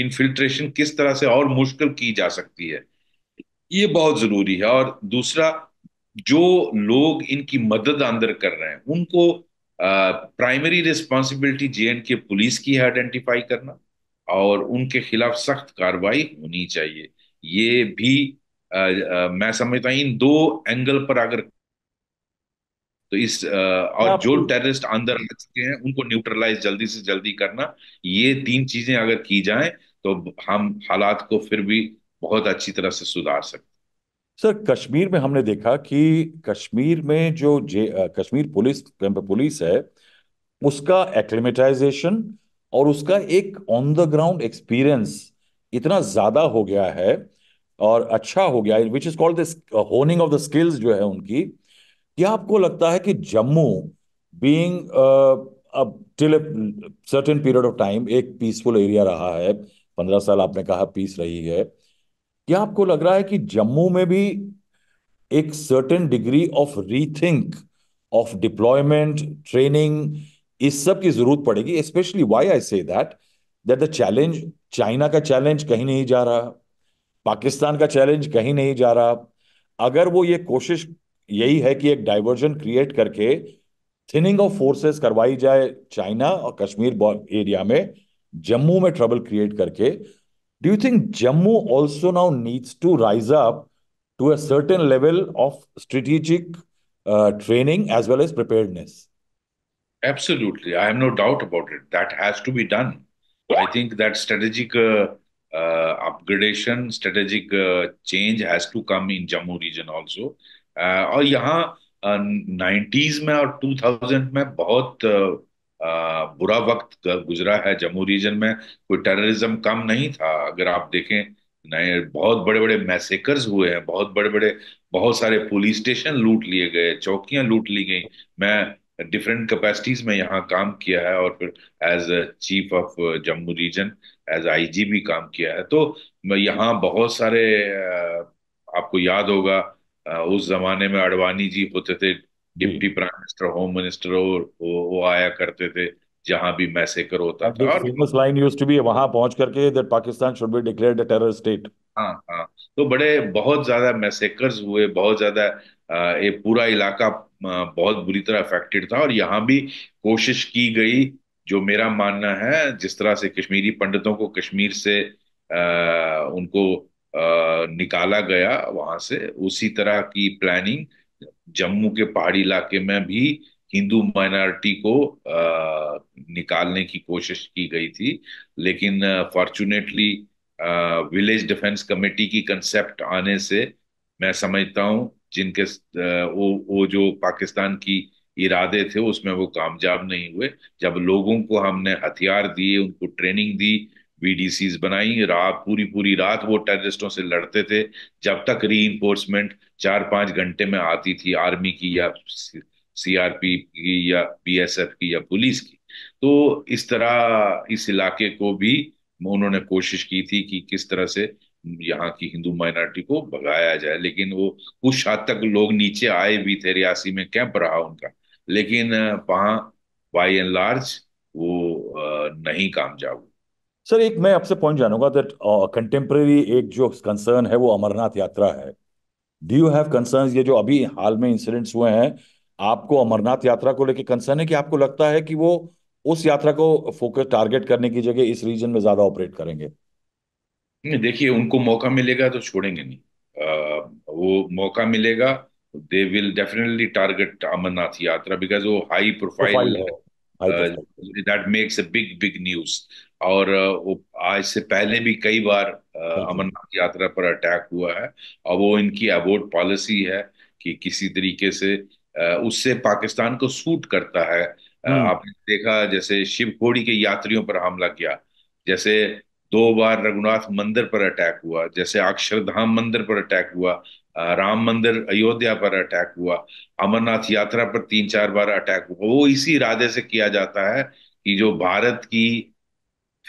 इनफिल्ट्रेशन किस तरह से और मुश्किल की जा सकती है ये बहुत जरूरी है और दूसरा जो लोग इनकी मदद अंदर कर रहे हैं उनको primary responsibility J and K police की है आइडेंटिफाई करना और उनके खिलाफ सख्त कार्रवाई होनी चाहिए ये भी आ, आ, मैं समझता हूँ इन दो एंगल पर अगर तो इस आ, और जो टेररिस्ट अंदर आ चुके हैं उनको न्यूट्रलाइज जल्दी से जल्दी करना ये तीन चीजें अगर की जाए तो हम हालात को फिर भी बहुत अच्छी तरह से सुधार सकते सर कश्मीर में हमने देखा कि कश्मीर में जो जे, कश्मीर पुलिस पुलिस है उसका एक्लिमेटाइजेशन और उसका एक ऑन द ग्राउंड एक्सपीरियंस इतना ज्यादा हो गया है और अच्छा हो गया which is called the honing of the skills जो है उनकी क्या आपको लगता है कि Jammu being certain period of time एक पीसफुल एरिया रहा है पंद्रह साल आपने कहा पीस रही है क्या आपको लग रहा है कि जम्मू में भी एक certain degree of rethink of deployment training इस सब की जरूरत पड़ेगी specially why I say that that the challenge China का चैलेंज कहीं नहीं जा रहा पाकिस्तान का चैलेंज कहीं नहीं जा रहा अगर वो ये कोशिश यही है कि एक डाइवर्जन क्रिएट करके थिनिंग ऑफ फोर्सेस करवाई जाए चाइना और कश्मीर एरिया में जम्मू में ट्रबल क्रिएट करके do you think Jammu also now needs to rise up to a certain level of strategic training as well as preparedness Absolutely. I have no doubt about it. That has to be done. I think that strategic uh, uh, upgradation, strategic uh, change has to come in Jammu region also. uh, yahan uh, 90s mein aur 2000 mein bahut uh, Uh, बुरा वक्त गुजरा है जम्मू रीजन में कोई टेररिज्म कम नहीं था अगर आप देखें नए बहुत बड़े बड़े मैसेकर्स हुए हैं बहुत बड़े बड़े बहुत सारे पुलिस स्टेशन लूट लिए गए चौकियां लूट ली गई मैं डिफरेंट कैपेसिटीज में यहाँ काम किया है और फिर as chief of Jammu region as IG भी काम किया है तो यहाँ बहुत सारे uh, आपको याद होगा uh, उस जमाने में अडवाणी जी होते थे deputy prime minister home minister और वो आया करते थे जहां भी मैसेकर होता था और famous line used to be वहां पहुंच करके that Pakistan should be declared a terror state हाँ हाँ तो बड़े बहुत ज्यादा मैसेकर्स हुए बहुत ज्यादा uh, ये पूरा इलाका बहुत बुरी तरह अफेक्टेड था और यहाँ भी कोशिश की गई जो मेरा मानना है जिस तरह से कश्मीरी पंडितों को कश्मीर से आ, उनको आ, निकाला गया वहां से उसी तरह की प्लानिंग जम्मू के पहाड़ी इलाके में भी हिंदू माइनॉरिटी को आ, निकालने की कोशिश की गई थी लेकिन फॉर्चुनेटली विलेज डिफेंस कमेटी की कंसेप्ट आने से मैं समझता हूँ जिनके वो वो जो पाकिस्तान की इरादे थे उसमें वो कामयाब नहीं हुए जब लोगों को हमने हथियार दिए उनको ट्रेनिंग दी वीडीसीज बनाई रात पूरी पूरी रात वो टेररिस्टों से लड़ते थे जब तक री चार पांच घंटे में आती थी आर्मी की या सीआरपी की या बीएसएफ की या पुलिस की तो इस तरह इस इलाके को भी उन्होंने कोशिश की थी कि किस तरह से यहाँ की हिंदू माइनॉरिटी को भगाया जाए लेकिन वो कुछ हद तक लोग नीचे आए भी थे रियासी में कैंप रहा उनका लेकिन वहां बाई एंड लार्ज वो नहीं कामयाब सर एक मैं आपसे पॉइंट जानूंगा दैट कंटेम्प्रेरी एक जो कंसर्न है वो अमरनाथ यात्रा है डू यू हैव कंसर्न ये जो अभी हाल में इंसिडेंट्स हुए हैं आपको अमरनाथ यात्रा को लेकर कंसर्न है कि आपको लगता है कि वो उस यात्रा को फोकस टारगेट करने की जगह इस रीजन में ज्यादा ऑपरेट करेंगे नहीं देखिए उनको मौका मिलेगा तो छोड़ेंगे नहीं आ, वो मौका मिलेगा they will definitely target Amarnath Yatra because वो हाई प्रोफाइल है that makes a big big news और वो आज से पहले भी कई बार हाँ अमरनाथ यात्रा पर अटैक हुआ है और वो इनकी अबोर्ड पॉलिसी है कि किसी तरीके से उससे पाकिस्तान को सूट करता है हाँ। आपने देखा जैसे शिव के यात्रियों पर हमला किया जैसे दो बार रघुनाथ मंदिर पर अटैक हुआ जैसे अक्षरधाम मंदिर पर अटैक हुआ राम मंदिर अयोध्या पर अटैक हुआ अमरनाथ यात्रा पर तीन चार बार अटैक हुआ वो इसी इरादे से किया जाता है कि जो भारत की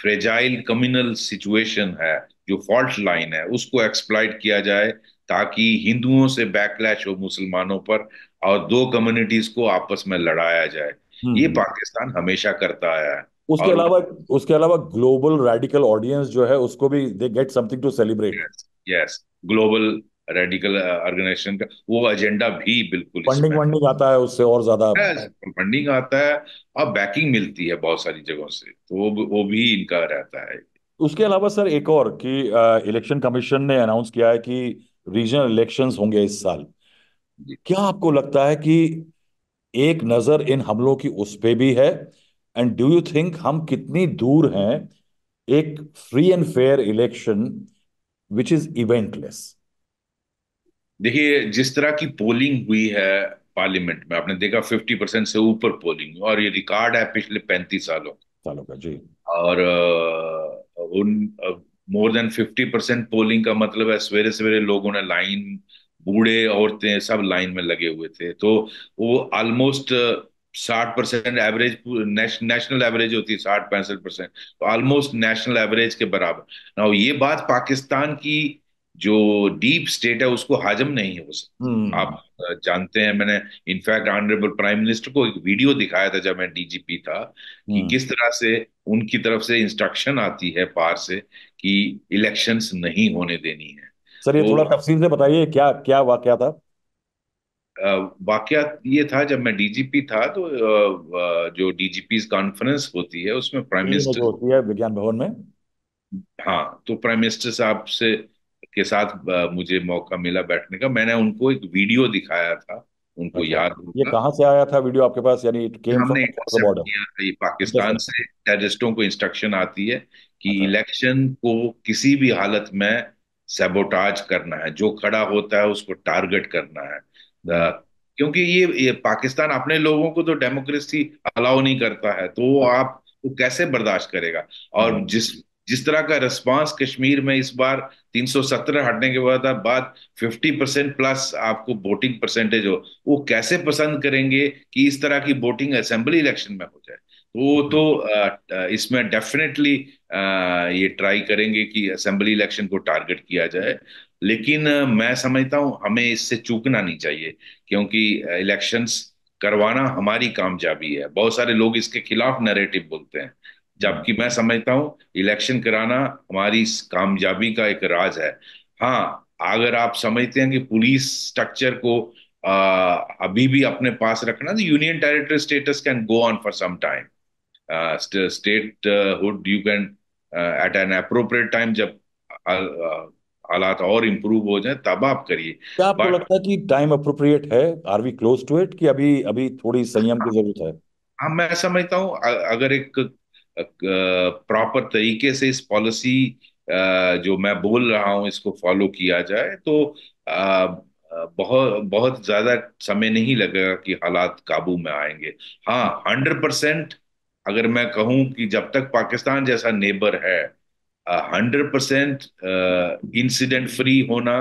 फ्रेजाइल कम्युनल सिचुएशन है जो फॉल्ट लाइन है उसको एक्सप्लाइट किया जाए ताकि हिंदुओं से बैकलैश हो मुसलमानों पर और दो कम्युनिटीज को आपस में लड़ाया जाए ये हम्म। पाकिस्तान हमेशा करता आया है उसके अलावा उसके अलावा ग्लोबल रेडिकल ऑडियंस जो है उसको भी they get something to celebrate yes global radical organisation का वो एजेंडा भी बिल्कुल फंडिंग फंडिंग आता है उससे और ज्यादा फंडिंग आता है और बैकिंग मिलती है बहुत सारी जगहों से तो वो वो भी इनका रहता है उसके अलावा सर एक और कि इलेक्शन uh, कमीशन ने अनाउंस किया है कि रीजनल इलेक्शंस होंगे इस साल क्या आपको लगता है कि एक नजर इन हमलों की उस पे भी है एंड डू यू थिंक हम कितनी दूर हैं एक free and fair election which is eventless देखिए जिस तरह की पोलिंग हुई है पार्लियामेंट में आपने देखा फिफ्टी परसेंट से ऊपर पोलिंग और ये रिकॉर्ड है पिछले पैंतीस सालों सालों का जी और उन more than fifty percent polling का मतलब है सवेरे सवेरे लोगों ने लाइन बूढ़े औरतें सब लाइन में लगे हुए थे तो वो ऑलमोस्ट साठ परसेंट एवरेज नेशनल एवरेज होती है साठ पैंसठ परसेंट ऑलमोस्ट नेशनल एवरेज के बराबर ना ये बात पाकिस्तान की जो डीप स्टेट है उसको हाजम नहीं है वो हम्म। आप जानते हैं मैंने इनफैक्ट ऑनरेबल प्राइम मिनिस्टर को एक वीडियो दिखाया था जब मैं डीजीपी था कि हम्म। किस तरह से उनकी तरफ से इंस्ट्रक्शन आती है पार से कि इलेक्शंस नहीं होने देनी है सर ये तो, थोड़ा तफसील से बताइए क्या क्या वाक्य था वाक़ ये था जब मैं डीजीपी था तो जो डीजीपी कॉन्फ्रेंस होती है उसमें प्राइम मिनिस्टर होती है विज्ञान भवन में हाँ तो प्राइम मिनिस्टर साहब से के साथ मुझे मौका मिला बैठने का मैंने उनको एक वीडियो दिखाया था उनको अच्छा, याद ये कहाँ से आया था वीडियो आपके पास यानी हमने ये पाकिस्तान से टेररिस्टों को इंस्ट्रक्शन आती है कि इलेक्शन अच्छा। को किसी भी हालत में सेबोटाज करना है जो खड़ा होता है उसको टारगेट करना है क्योंकि ये, ये पाकिस्तान अपने लोगों को तो डेमोक्रेसी अलाउ नहीं करता है तो वो आप वो तो कैसे बर्दाश्त करेगा और हम्म। जिस जिस तरह का रिस्पांस कश्मीर में इस बार 317 हटने के बाद बाद 50 परसेंट प्लस आपको वोटिंग परसेंटेज हो वो कैसे पसंद करेंगे कि इस तरह की वोटिंग असेंबली इलेक्शन में हो जाए तो तो हम्म। इसमें डेफिनेटली ये ट्राई करेंगे कि असेंबली इलेक्शन को टारगेट किया जाए लेकिन मैं समझता हूँ हमें इससे चूकना नहीं चाहिए क्योंकि इलेक्शंस करवाना हमारी कामयाबी है बहुत सारे लोग इसके खिलाफ नैरेटिव बोलते हैं जबकि मैं समझता हूँ इलेक्शन कराना हमारी कामयाबी का एक राज है हाँ अगर आप समझते हैं कि पुलिस स्ट्रक्चर को आ, अभी भी अपने पास रखना तो union territory status can go on for some time statehood you can at an appropriate time जब uh, हालात और इम्प्रूव हो जाए तब आप करिए क्या आपको But, लगता है कि टाइम अप्रोप्रिएट है are we close to it कि अभी अभी थोड़ी संयम की जरूरत है हाँ मैं समझता हूँ अगर एक प्रॉपर तरीके से इस पॉलिसी जो मैं बोल रहा हूँ इसको फॉलो किया जाए तो बहुत बहुत ज्यादा समय नहीं लगेगा कि हालात काबू में आएंगे हाँ हंड्रेड परसेंट अगर मैं कहूं कि जब तक पाकिस्तान जैसा नेबर है हंड्रेड परसेंट इंसिडेंट फ्री होना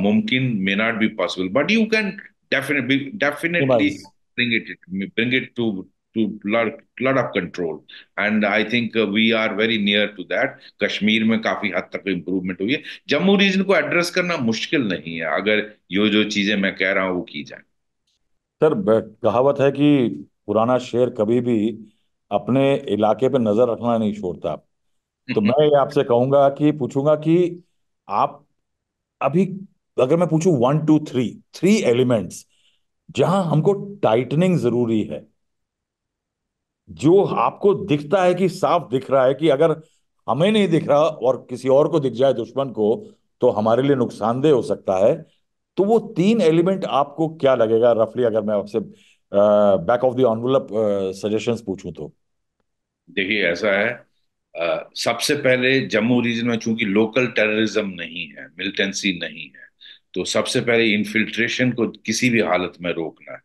मुमकिन may not be possible but you can definitely bring it bring it to to lot lot of control and i think uh, we are very near to that Kashmir में काफी हद तक improvement हुई है जम्मू रीजन को एड्रेस करना मुश्किल नहीं है अगर यो जो चीजें मैं कह रहा hu वो की जाए सर कहावत है कि पुराना शेर कभी भी अपने इलाके पे नजर रखना नहीं छोड़ता तो हम्म। मैं ये आपसे कहूंगा कि पूछूंगा कि आप अभी अगर मैं पूछू one two three three elements जहां हमको टाइटनिंग जरूरी है जो आपको दिखता है कि साफ दिख रहा है कि अगर हमें नहीं दिख रहा और किसी और को दिख जाए दुश्मन को तो हमारे लिए नुकसानदेह हो सकता है तो वो तीन एलिमेंट आपको क्या लगेगा रफली अगर मैं आपसे back of the envelope suggestions पूछूं तो देखिए ऐसा है आ, सबसे पहले जम्मू रीजन में चूंकि लोकल टेररिज्म नहीं है मिलिटेंसी नहीं है तो सबसे पहले इन्फिल्ट्रेशन को किसी भी हालत में रोकना है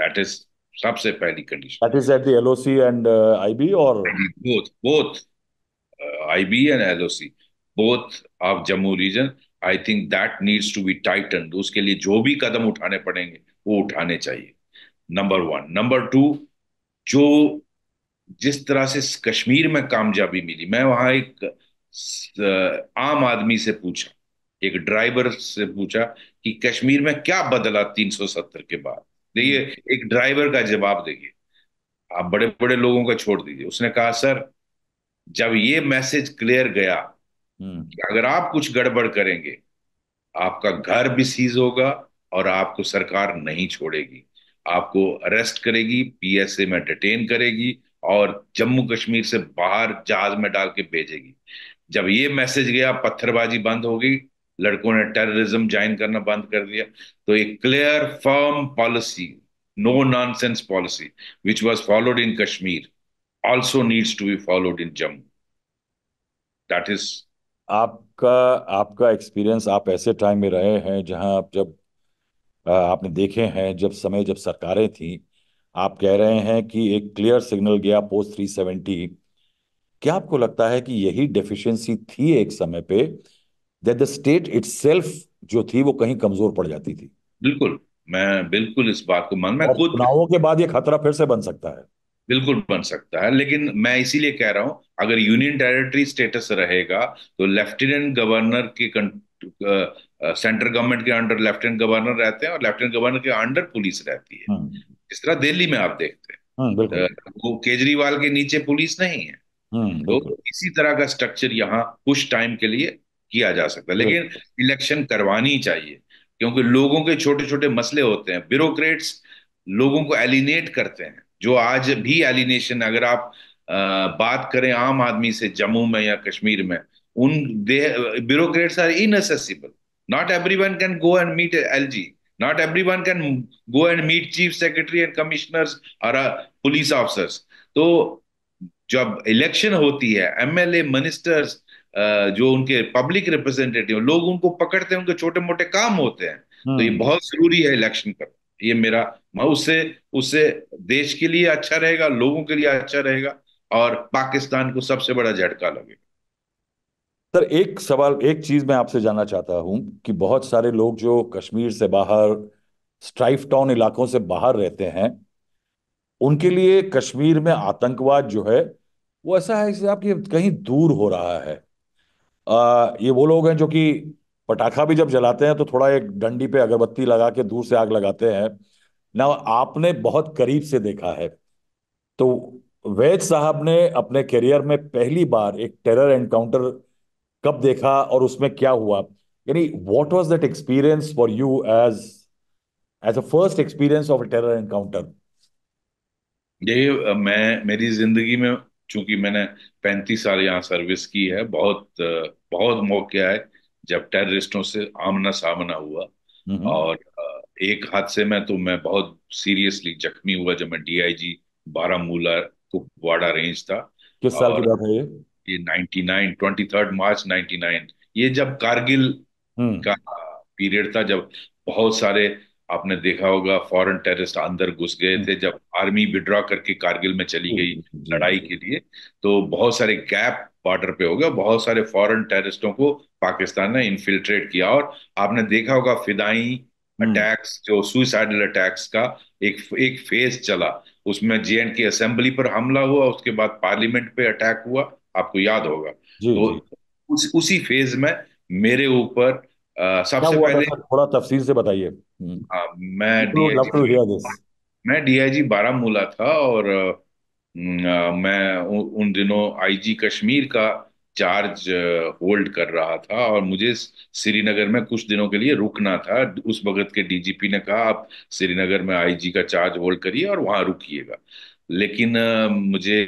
दैट इज सबसे पहली condition that is at the LOC and IB और both both IB and LOC both of Jammu region I think that needs to be tighten उसके लिए जो भी कदम उठाने पड़ेंगे वो उठाने चाहिए नंबर वन नंबर टू जो जिस तरह से कश्मीर में कामयाबी मिली मैं वहां एक आम आदमी से पूछा एक ड्राइवर से पूछा कि कश्मीर में क्या बदला 370 के बाद देखिए हम्म। एक ड्राइवर का जवाब देखिए आप बड़े बड़े लोगों का छोड़ दीजिए उसने कहा सर जब ये मैसेज क्लियर गया हम्म। कि अगर आप कुछ गड़बड़ करेंगे आपका घर भी सीज होगा और आपको सरकार नहीं छोड़ेगी आपको अरेस्ट करेगी पीएसए में डिटेन करेगी और जम्मू कश्मीर से बाहर जहाज में डाल के भेजेगी जब ये मैसेज गया पत्थरबाजी बंद होगी लड़कों ने टेररिज्म ज्वाइन करना बंद कर दिया तो एक clear firm policy no sense policy which was followed in Kashmir also needs to be followed in Jammu that is आपका आपका एक्सपीरियंस आप ऐसे टाइम में रहे हैं जहां आप जब आपने देखे हैं जब समय जब सरकारें थी आप कह रहे हैं कि एक क्लियर सिग्नल गया पोस्ट थ्री सेवेंटी क्या आपको लगता है कि यही डेफिशिएंसी थी एक समय पे दैट द स्टेट इट जो थी वो कहीं कमजोर पड़ जाती थी बिल्कुल मैं बिल्कुल इस बात को मन में खुद चुनावों के बाद ये खतरा फिर से बन सकता है बिल्कुल बन सकता है लेकिन मैं इसीलिए कह रहा हूं अगर यूनियन टेरिटरी स्टेटस रहेगा तो लेफ्टिनेंट गवर्नर के सेंट्रल गवर्नमेंट के अंडर लेफ्टिनेंट गवर्नर रहते हैं और लेफ्टिनेंट गवर्नर के अंडर पुलिस रहती है हम्म। जिस तरह दिल्ली में आप देखते हैं हाँ, वो केजरीवाल के नीचे पुलिस नहीं है हाँ, तो इसी तरह का स्ट्रक्चर यहाँ कुछ टाइम के लिए किया जा सकता है लेकिन इलेक्शन करवानी चाहिए क्योंकि लोगों के छोटे छोटे मसले होते हैं ब्यूरोक्रेट्स लोगों को एलिनेट करते हैं जो आज भी एलिनेशन अगर आप आ, बात करें आम आदमी से जम्मू में या कश्मीर में उन bureaucrats are inaccessible not everyone can go and meet LG Not everyone can go and meet chief secretary and commissioners or uh, police officers. तो जब इलेक्शन होती है एमएलए मिनिस्टर्स uh, जो उनके पब्लिक रिप्रेजेंटेटिव लोग उनको पकड़ते हैं उनके छोटे मोटे काम होते हैं तो ये हम्म। बहुत जरूरी है इलेक्शन करना ये मेरा मैं उससे उससे देश के लिए अच्छा रहेगा लोगों के लिए अच्छा रहेगा और पाकिस्तान को सबसे बड़ा झटका लगेगा सर एक सवाल एक चीज मैं आपसे जानना चाहता हूं कि बहुत सारे लोग जो कश्मीर से बाहर स्ट्राइफ टाउन इलाकों से बाहर रहते हैं उनके लिए कश्मीर में आतंकवाद जो है वो ऐसा है जैसे आपके कहीं दूर हो रहा है आ, ये वो लोग हैं जो कि पटाखा भी जब जलाते हैं तो थोड़ा एक डंडी पे अगरबत्ती लगा के दूर से आग लगाते हैं ना आपने बहुत करीब से देखा है तो वैद साहब ने अपने करियर में पहली बार एक टेरर एनकाउंटर कब देखा और उसमें क्या हुआ यानी what was that experience for you as as a first experience of a terror encounter ये मैं मेरी जिंदगी में चूंकि मैंने पैंतीस साल यहाँ सर्विस की है बहुत बहुत मौके आए जब टेररिस्टों से आमना सामना हुआ हम्म। और एक हादसे में तो मैं बहुत सीरियसली जख्मी हुआ जब मैं DIG I G Baramulla Kupwara range था किस साल की बात है ये ये 99 23 मार्च 99 ये जब कारगिल हम्म। का पीरियड था जब बहुत सारे आपने देखा होगा फॉरेन टेररिस्ट अंदर घुस गए हम्म। थे जब आर्मी विड्रॉ करके कारगिल में चली गई हम्म, लड़ाई के लिए तो बहुत सारे गैप बॉर्डर पे हो गया बहुत सारे फॉरेन टेररिस्टों को पाकिस्तान ने इन्फिल्ट्रेट किया और आपने देखा होगा फिदाई अटैक्स जो सुइसाइडल अटैक्स का एक एक फेज चला उसमें जे एंड के असेंबली पर हमला हुआ उसके बाद पार्लियामेंट पे अटैक हुआ आपको याद होगा तो उस, उसी फेज में मेरे ऊपर सबसे पहले थोड़ा तफसील से बताइए हम्म। मैं मैं डीआईजी बारामूला था और हम्म, मैं उन दिनों आईजी कश्मीर का चार्ज होल्ड कर रहा था और मुझे श्रीनगर में कुछ दिनों के लिए रुकना था उस वक्त के डीजीपी ने कहा आप श्रीनगर में आईजी का चार्ज होल्ड करिए और वहां रुकिएगा लेकिन मुझे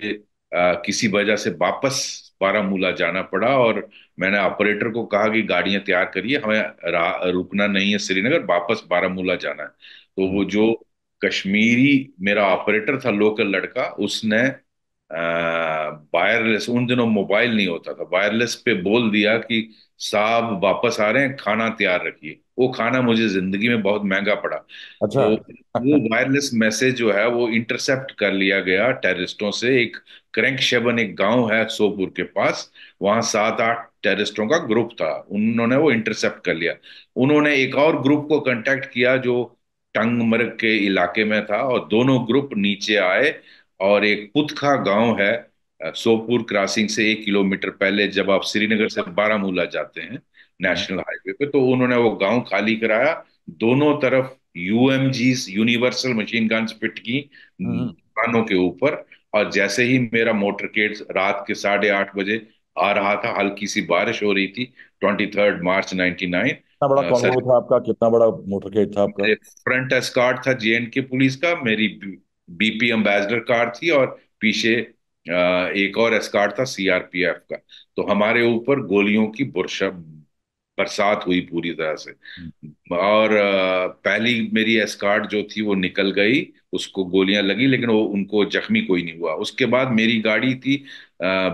आ, किसी वजह से वापस बारामूला जाना पड़ा और मैंने ऑपरेटर को कहा कि गाड़ियां तैयार करिए हमें रुकना नहीं है श्रीनगर वापस बारामूला जाना है तो वो हम्म। जो कश्मीरी मेरा ऑपरेटर था लोकल लड़का उसने वायरलेस उन दिनों मोबाइल नहीं होता था वायरलेस पे बोल दिया कि साहब वापस आ रहे हैं खाना तैयार रखिए वो खाना मुझे जिंदगी में बहुत महंगा पड़ा अच्छा तो वो वायरलेस मैसेज जो है वो इंटरसेप्ट कर लिया गया टेररिस्टों से एक क्रैंक शेबन एक गांव है सोपुर के पास वहां सात आठ टेररिस्टों का ग्रुप था उन्होंने वो इंटरसेप्ट कर लिया उन्होंने एक और ग्रुप को कांटेक्ट किया जो टंगमर्ग के इलाके में था और दोनों ग्रुप नीचे आए और एक पुतखा गांव है सोपुर क्रॉसिंग से एक किलोमीटर पहले जब आप श्रीनगर से बारामूला जाते हैं नेशनल हाईवे पे तो उन्होंने वो गांव खाली कराया दोनों तरफ UMG universal machine guns fit की हम्म। दुकानों के ऊपर और जैसे ही मेरा मोटरकेट रात के साढ़े आठ बजे आ रहा था हल्की सी बारिश हो रही थी twenty third March ninety nine बड़ा था आपका कितना बड़ा मोटरकेड था जे फ्रंट के था पुलिस का मेरी बीपी एम्बेसडर कार थी और पीछे एक और एस्कॉर्ट था सीआरपीएफ का तो हमारे ऊपर गोलियों की बरसात हुई पूरी तरह से हम्म। और पहली मेरी एस्कार्ड जो थी वो निकल गई उसको गोलियां लगी लेकिन वो उनको जख्मी कोई नहीं हुआ उसके बाद मेरी गाड़ी थी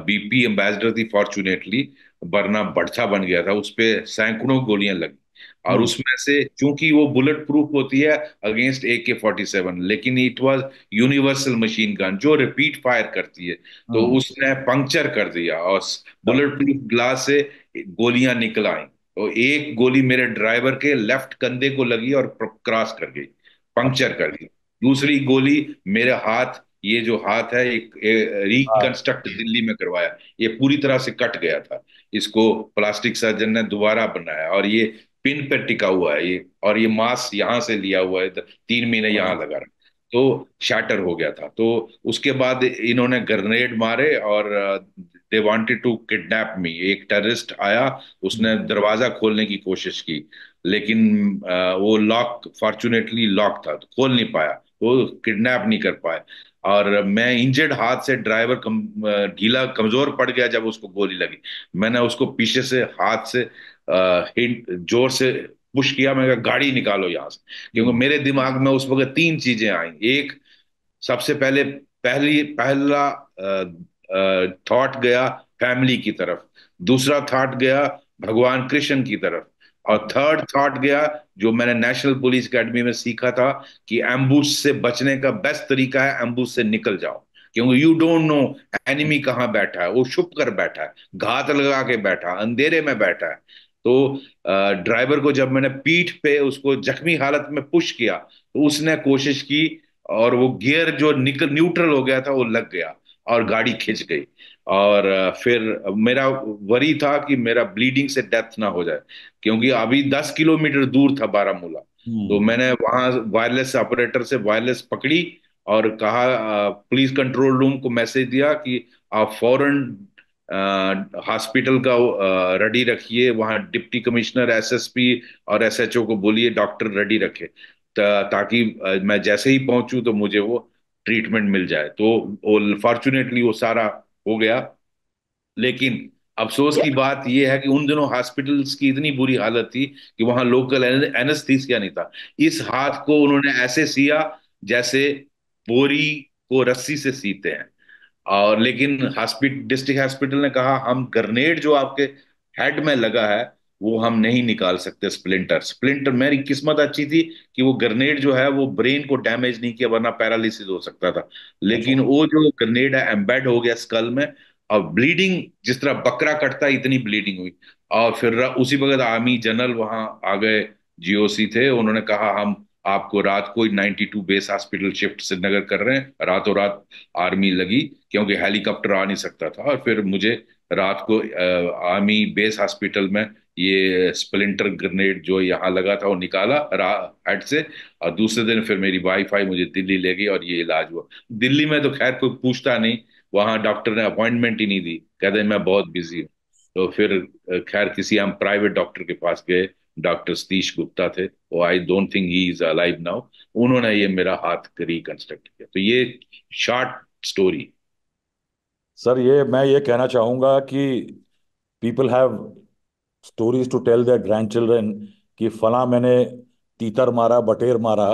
बीपी एम्बेसडर थी फॉर्चुनेटली वरना बढ़ता बन गया था उस पर सैकड़ों गोलियां लगी और हम्म। उसमें से चूंकि वो बुलेट प्रूफ होती है against A K forty seven लेकिन it was universal machine gun जो रिपीट फायर करती है तो हाँ। उसने पंक्चर कर दिया और बुलेट प्रूफ ग्लास से गोलियां निकल आई और तो एक गोली मेरे ड्राइवर के लेफ्ट कंधे को लगी और क्रॉस कर गई पंक्चर कर गई दूसरी गोली मेरे हाथ ये जो हाथ है एक रिकंस्ट्रक्ट हाँ। दिल्ली में करवाया ये पूरी तरह से कट गया था इसको प्लास्टिक सर्जन ने दोबारा बनाया और ये पिन पर टिका हुआ है ये और ये मांस यहाँ से लिया हुआ है तीन महीने यहाँ हाँ। लगा रहा तो शैटर हो गया था तो उसके बाद इन्होंने ग्रेनेड मारे और they wanted to kidnap me एक टेररिस्ट आया उसने हम्म। दरवाजा खोलने की कोशिश की लेकिन वो लॉक फॉर्चुनेटली लॉक था तो खोल नहीं पाया वो किडनैप नहीं कर पाए और मैं इंजर्ड हाथ से ड्राइवर कम ढीला कमजोर पड़ गया जब उसको गोली लगी मैंने उसको पीछे से हाथ से आ, जोर से पुश किया मैं कहा गाड़ी निकालो यहाँ से क्योंकि हम्म। मेरे दिमाग में उस वक्त तीन चीजें आई एक सबसे पहले पहली पहला आ, थॉट गया फैमिली की तरफ दूसरा थॉट गया भगवान कृष्ण की तरफ और थर्ड थॉट गया जो मैंने नेशनल पुलिस एकेडमी में सीखा था कि एम्बूस से बचने का बेस्ट तरीका है एम्बूस से निकल जाओ क्योंकि यू डोंट नो एनिमी कहाँ बैठा है वो छुप कर बैठा है घात लगा के बैठा अंधेरे में बैठा है तो ड्राइवर को जब मैंने पीठ पे उसको जख्मी हालत में पुश किया तो उसने कोशिश की और वो गियर जो निकल न्यूट्रल हो गया था वो लग गया और गाड़ी खिंच गई और फिर मेरा वरी था कि मेरा ब्लीडिंग से डेथ ना हो जाए क्योंकि अभी दस किलोमीटर दूर था बारामूला हम्म। तो मैंने वहां वायरलेस ऑपरेटर से वायरलेस पकड़ी और कहा पुलिस कंट्रोल रूम को मैसेज दिया कि आप फॉरन हॉस्पिटल का रेडी रखिए वहां डिप्टी कमिश्नर एसएसपी और एसएचओ को बोलिए डॉक्टर रेडी रखे ताकि मैं जैसे ही पहुंचू तो मुझे वो ट्रीटमेंट मिल जाए तो फॉर्चुनेटली वो सारा हो गया लेकिन अफसोस की बात यह है कि उन दिनों हॉस्पिटल्स की इतनी बुरी हालत थी कि वहां लोकल क्या नहीं था इस हाथ को उन्होंने ऐसे सिया जैसे बोरी को रस्सी से सीते हैं और लेकिन हॉस्पिटल डिस्ट्रिक्ट हॉस्पिटल ने कहा हम ग्रनेड जो आपके हेड में लगा है वो हम नहीं निकाल सकते स्प्लिंटर स्प्लिंटर मेरी किस्मत अच्छी थी कि वो ग्रेनेड जो है वो ब्रेन को डैमेज नहीं किया वरना पैरालिसिस हो सकता था लेकिन वो जो ग्रेनेड है एम्बेड हो गया स्कल में और ब्लीडिंग जिस तरह बकरा कटता इतनी ब्लीडिंग हुई और फिर उसी वक्त आर्मी जनरल वहां आ गए जीओसी थे उन्होंने कहा हम आपको रात को ninety two base hospital shift Srinagar कर रहे हैं रातों रात आर्मी लगी क्योंकि हेलीकॉप्टर आ नहीं सकता था और फिर मुझे रात को आर्मी बेस हॉस्पिटल में ये स्प्लिंटर ग्रेनेड जो यहाँ लगा था वो निकाला हेड से और दूसरे दिन फिर मेरी वाइफ आई मुझे दिल्ली ले गई और ये इलाज हुआ दिल्ली में तो खैर कोई पूछता नहीं वहां डॉक्टर ने अपॉइंटमेंट ही नहीं दी कहते मैं बहुत बिजी हूँ तो फिर खैर किसी हम प्राइवेट डॉक्टर के पास गए डॉक्टर सतीश गुप्ता थे वो I don't think he is alive now उन्होंने ये मेरा हाथ रिकंस्ट्रक्ट किया तो ये शॉर्ट स्टोरी सर ये मैं ये कहना चाहूंगा कि people have stories to tell their grandchildren कि फला मैंने तीतर मारा बटेर मारा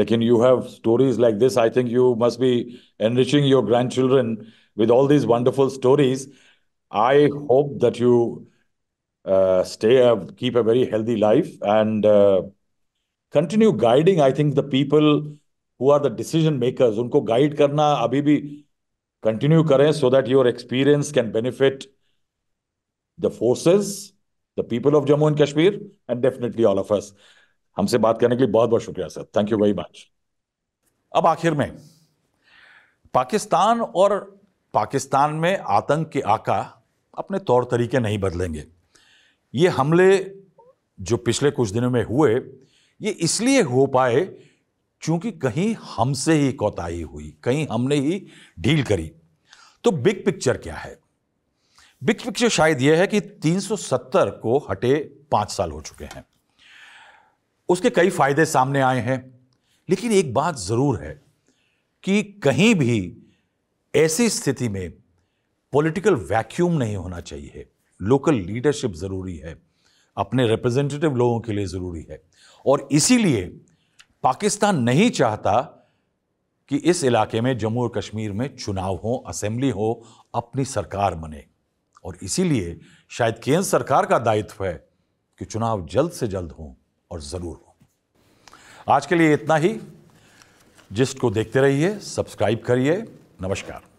लेकिन you have stories like this I think you must be enriching your grandchildren with all these wonderful stories I hope that you stay keep a very healthy life and continue guiding I think the people who are the decision makers उनको गाइड करना अभी भी कंटिन्यू करें so that your experience can benefit the forces people of Jammu and Kashmir and definitely all of us हमसे बात करने के लिए बहुत बहुत शुक्रिया sir thank you very much अब आखिर में पाकिस्तान और पाकिस्तान में आतंक के आका अपने तौर तरीके नहीं बदलेंगे ये हमले जो पिछले कुछ दिनों में हुए ये इसलिए हो पाए क्योंकि कहीं हमसे ही कोताही हुई कहीं हमने ही ढील करी तो बिग पिक्चर क्या है बिग पिक्चर शायद यह है कि 370 को हटे पाँच साल हो चुके हैं उसके कई फायदे सामने आए हैं लेकिन एक बात ज़रूर है कि कहीं भी ऐसी स्थिति में पॉलिटिकल वैक्यूम नहीं होना चाहिए लोकल लीडरशिप ज़रूरी है अपने रिप्रेजेंटेटिव लोगों के लिए ज़रूरी है और इसीलिए पाकिस्तान नहीं चाहता कि इस इलाके में जम्मू और कश्मीर में चुनाव हो असेंबली हो अपनी सरकार बने और इसीलिए शायद केंद्र सरकार का दायित्व है कि चुनाव जल्द से जल्द हों और ज़रूर हों आज के लिए इतना ही जिस्ट को देखते रहिए सब्सक्राइब करिए नमस्कार